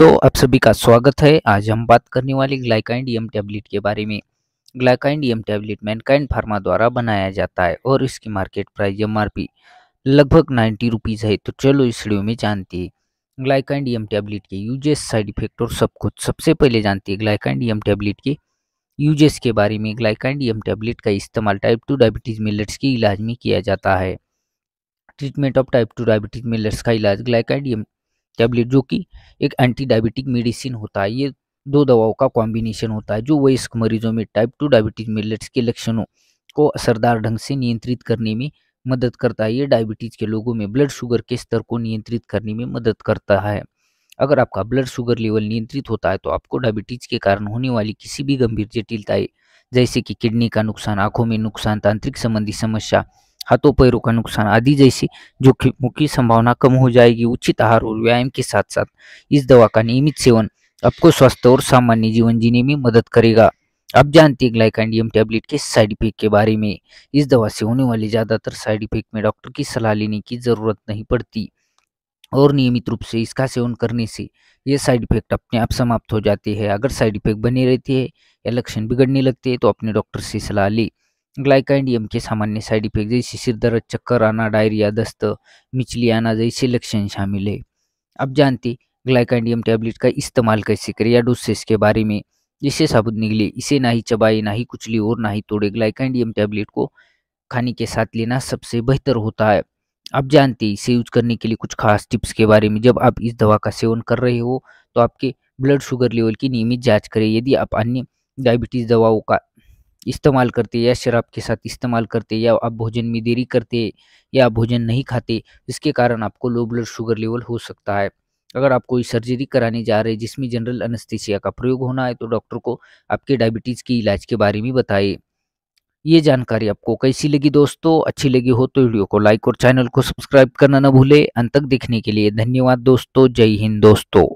दोस्तों आप सभी का स्वागत है आज हम बात करने वाले ग्लाइकाइन डीएम टैबलेट के बारे में Glycine DM tablet Mankind Pharma द्वारा बनाया जाता है और इसकी मार्केट प्राइस एम लगभग नाइन्टी रुपीज़ है तो चलो इस वीडियो में जानते हैं ग्लाइकाइन डीएम टैबलेट के यूजेस साइड इफेक्ट और सब कुछ सबसे पहले जानते हैं ग्लाइकाइन डीएम टैबलेट के यूजेस के बारे में ग्लाइकाइन डीएम टैबलेट का इस्तेमाल टाइप टू डायबिटीज़ मिलट्स के इलाज में किया जाता है treatment of type two diabetes mellitus का इलाज ग्लाइकाइन डीएम टैबलेट जो कि एक एंटी डायबिटिक मेडिसिन होता है ये दो दवाओं का कॉम्बिनेशन होता है जो वयस्क मरीजों में टाइप टू डायबिटीज मेलेट्स के लक्षणों को असरदार ढंग से नियंत्रित करने में मदद करता है ये डायबिटीज़ के लोगों में ब्लड शुगर के स्तर को नियंत्रित करने में मदद करता है अगर आपका ब्लड शुगर लेवल नियंत्रित होता है तो आपको डायबिटीज़ के कारण होने वाली किसी भी गंभीर जटिलताएं जैसे कि किडनी का नुकसान आंखों में नुकसान तांत्रिक संबंधी समस्या हाथों पैरों का नुकसान आदि जैसी जोखिमों की संभावना कम हो जाएगी उचित आहार और व्यायाम के साथ साथ इस दवा का नियमित सेवन आपको स्वस्थ और सामान्य जीवन जीने में मदद करेगा आप जानते हैं ग्लाइकैंडियम टैबलेट के साइड इफेक्ट के बारे में इस दवा से होने वाले ज़्यादातर साइड इफेक्ट में डॉक्टर की सलाह लेने की ज़रूरत नहीं पड़ती और नियमित रूप से इसका सेवन करने से ये साइड इफेक्ट अपने आप समाप्त हो जाते हैं अगर साइड इफेक्ट बने रहते हैं या लक्षण बिगड़ने लगते हैं तो अपने डॉक्टर से सलाह लें ग्लाइकाइडियम के सामान्य साइड इफेक्ट जैसे सिर दर्द चक्कर आना डायरिया दस्त मिचली आना जैसे लक्षण शामिल है अब जानते ग्लाइकाइडियम टैबलेट का इस्तेमाल कैसे करें या डोसेस के बारे में जिससे साबुत निकले इसे ना ही चबाए ना ही कुचले और ना ही तोड़े ग्लाइकाइडियम टैबलेट को खाने के साथ लेना सबसे बेहतर होता है आप जानते हैं इसे यूज करने के लिए कुछ खास टिप्स के बारे में जब आप इस दवा का सेवन कर रहे हो तो आपके ब्लड शुगर लेवल की नियमित जांच करें यदि आप अन्य डायबिटीज़ दवाओं का इस्तेमाल करते या शराब के साथ इस्तेमाल करते या आप भोजन में देरी करते या भोजन नहीं खाते इसके कारण आपको लो ब्लड शुगर लेवल हो सकता है अगर आप कोई सर्जरी कराने जा रहे हैं जिसमें जनरल अनस्थीसिया का प्रयोग होना है तो डॉक्टर को आपके डायबिटीज़ के इलाज के बारे में बताए ये जानकारी आपको कैसी लगी दोस्तों अच्छी लगी हो तो वीडियो को लाइक और चैनल को सब्सक्राइब करना ना भूले अंत तक देखने के लिए धन्यवाद दोस्तों जय हिंद दोस्तों